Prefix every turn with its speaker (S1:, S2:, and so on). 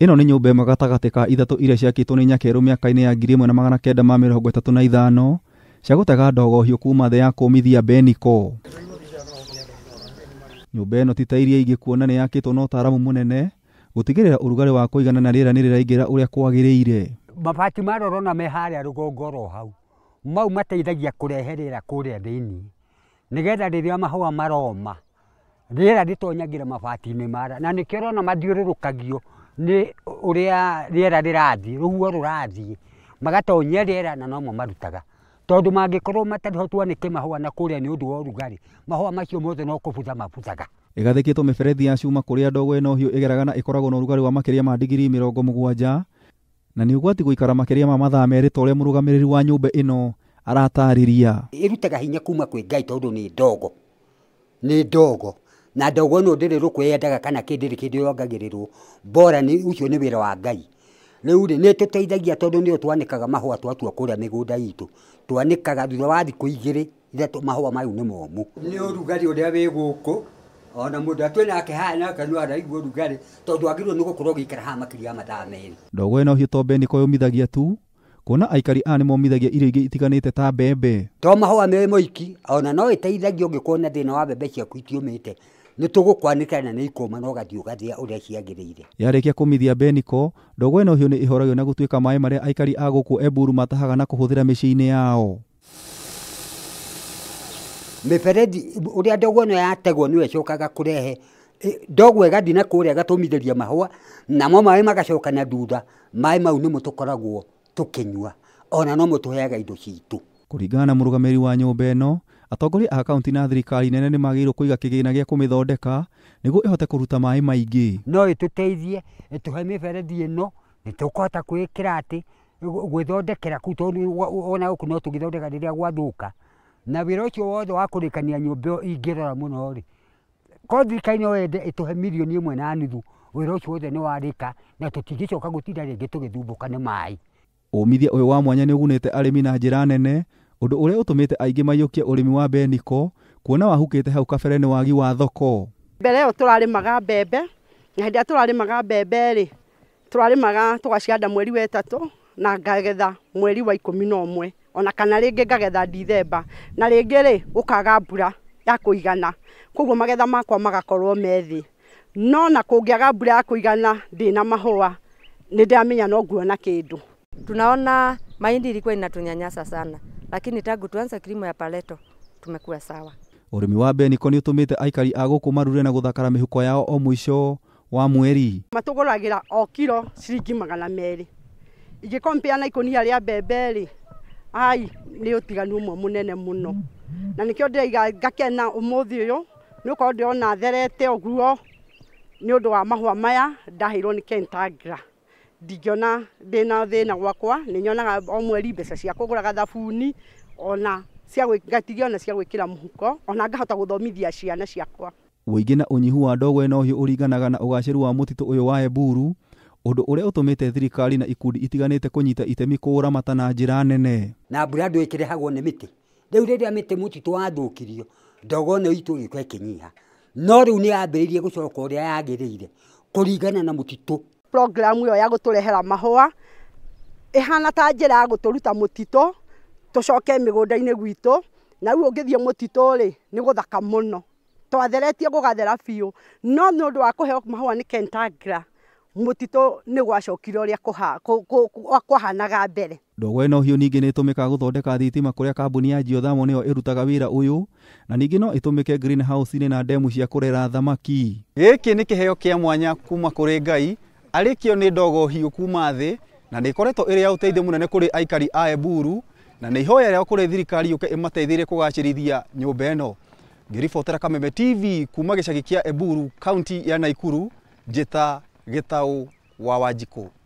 S1: ĩno nĩ nyũmba ĩmwe gatagatĩ ka ithatũ iria ciakĩtwo nĩ nyakerũ mĩaka-inĩ ya ngiri ĩmwe na magana kenda ma mĩrongo ĩtatũ na ithano cia gũtega ndogo hiũ kuuma thĩ ya kũũmithia beniko nyũmba ĩno ti ta iria ingĩ kuona nĩ yakĩtwo na ũtaaramu mũnene gũtigĩrĩra ũrugarĩ wa kũigana na rĩera nĩ rĩraingĩra ũrĩa kwagĩrĩire
S2: mabati marorona me harĩa rũgongo oro hau mau mateithagia kũrehe rĩera kũrĩa thĩinĩ nĩgetha rĩrĩa mahũa maroma rĩera rĩtonyagĩra mabati-inĩ mara na nĩkĩo ũrona mathiũrũrũkagio nä å rä a rä era rä rathiä rå huo rå rathiä magatonyia rä era na nomo marutaga tondå mangä korwo matarä ho kä mahå na kå rä a nä å ndå wa å rugarä mahå macio mothe no kå butha mabuthaga
S1: ĩgathĩkĩtwo e mĩberethi ya cuma kũrĩa ndogo ĩno hiũ ĩgeraga na ĩkoragwo na ũrugarĩ wa makĩria ma digirii mĩrongo mũgwanja na nĩ ũgwati gũikara makĩria ma mathaa merĩ ta ũrĩa mũrũgamĩrĩri wa nyũmba ĩno aratarĩria
S2: ĩrutaga hinya kuma kwĩ ngai tondũ nĩ ndogo nĩ ndogo na ndogo no ndiri ruku yendaga kana kindiri kindi yongagiriruo bora ni ucio ni wira wa ngai riu ri ni tuteithagia tondu ni twanikaga mahua twatua kuria migunda itu twanikaga thutha wa thiku igiri itatu mahua mayu ni momu ni urugari uria wi guku ona mundu atwe nake na kanu ara araigua urugari tondu agirwo ni gukorwo giikara haha makiria mathaa meri
S1: ndogo ino hiũ tombe ni koyumithagia tu kuona aikari aya nä momithagia irio ingä itiganä ta mbembe
S2: to mahũa me moiki ona no ä teithagio å ngä kuona thä na wa mbembe ciaku itiå mä te nä tå gå kwanä na nä ikåma no å gathiä å gathia å rä a ciagä rä ire
S1: yarä kia kå mithia beniko ndogo ä no hiå nä ä na gå tuä ka maä marä a aikari a gå kå emburu matahaga na kå hå thä ra mä ciä-inä yao
S2: mä berethi å rä a ä no yategwo nä wecokaga ĩcokaga kå rehe ndogo ĩgathiä na kuria rä a na ria mahå namo magacoka na thutha maä mau nä mutukoragwo tå koragwo tå kä nyua ona no mutuheaga tå heaga indo citå
S1: kuringana na murugamiri wa nyũmba ĩno atongoria a kaunti na thirikari nene nĩ magĩrĩirwo kũiga kĩgĩna gĩa kũmĩthondeka nĩguo ĩhote kũruta maaĩ maingĩ
S2: no ĩtũteithie ĩtũhe mĩberethi ĩno nĩ tũkũhota kwĩkĩra atĩ gwĩthondekera kuu tondũ ona gũkũ no tũgĩthondeka rĩrĩa gwathũka na wĩra ũcio wothe wa kũrĩkania nyũmba ĩyo ingĩrora mũno-rĩ korwo thirikari no yende ĩtũhe mirioni ĩmwe na nuthu wĩra ũcio wothe nĩ warĩka na tũtigĩcoka gũtinda rĩngĩ tũgĩthumbũka nĩ maaĩ
S1: umithia ũyũ wa mwanya nĩ ũgunĩte arĩmi na njĩra nene ũndũ ũrĩa ũtũmĩte aingĩ maiyũkie ũrĩmi wa mbeniko kuona wahukĩte hau kabere nĩ wagi wa thoko
S3: mbere ĩyo tũrarĩmaga mbembe na hĩndĩ ĩrĩa tũrarĩmaga mbembe rĩ tũrarĩmaga tũgacihanda mweri wa ĩtatũ na ngagetha mweri wa ikũmi na ũmwe ona kana rĩngĩ ngagetha ndithemba na rĩngĩ rĩ gũkaga mbura ya kũigana koguo magetha makwa magakorwo me no na kũngĩaga mbura ya kũigana ndĩna mahũa nĩ ndĩramenya no nguona kĩndũ Tunaona mahindi ilikuwa inatunyanyasa sana, lakini tangu tuanze kilimo ya paleto tumekuwa sawa.
S1: Urimi wa mbeniko ni utumite aikari a guku marure na guthakara mihuko yao o mwisho wa mweri.
S3: Matugoragira o kiro ciringi magana meri ingikompea na ikonia ria mbembe ai ni utiganu umwe munene muno na nikio ndiraiga ngakena umuthi uyu ni ukorwo ndirona therete uguo ni undu wa mahua maya ndaheirwo ni kentagra ndingiona ndina thina gwakwa nä nyonaga o mweri mbeca cia kå gå ra ona ngatigia ona cia gwä kä ra må huko ona ngahota gå thomithia ciana ciakwa
S1: wĩingĩ na ũnyihu wa ndogo ĩno hiũ ũringanaga na ũgaacĩru wa mũtitũ ũyũ wa Emburu ũndũ ũrĩa ũtũmĩte thirikari na ikundi itiganĩte kũnyita itemi kũũramata na njĩra nene
S2: na mbura ndũ ĩkĩrehagwo nĩ mĩtĩ rĩu rĩrĩa mĩtĩ mũtitũ wathũkirio ndogo ĩno itũ ĩgĩũka ĩkĩnyiha no rĩu nĩ yambĩrĩirie gũcoka ũrĩa yagĩrĩire
S3: kũringana na mũtitũ programu yo ya guturehera mahua ihana ta njira ya guturuta mutito tucoke migunda-ini gwitu na riu ungithie mutito ri ni guthaka muno twatheretie gugathera biu no ni undu wa kuheo mahua ni kentagra mutito ni gwacokire uria kwahanaga mbere
S1: ndogo ino hiu ningä nä tumikaga guthondeka thitima kuria kambuni ya geothermal niyo irutaga wira uyu na ningä no itumike greenhouse-inä na ndemu cia kurera thamaki gäkä nä kiheo kia mwanya kuma kuri ngai arikio nä ndogo hiu kuma thä na nä koreto ä rä ya å teithio må nene kå rä aikari a eburu na nä ihoya rĩao kuri thirikari yũke ĩmateithĩrĩrie kũgacĩrithia nyũmba ĩno ngĩribotera kameme tv kuma gĩcagi kĩa eburu kaunti ya naikuru njĩta gĩtaũ wa wanjikũ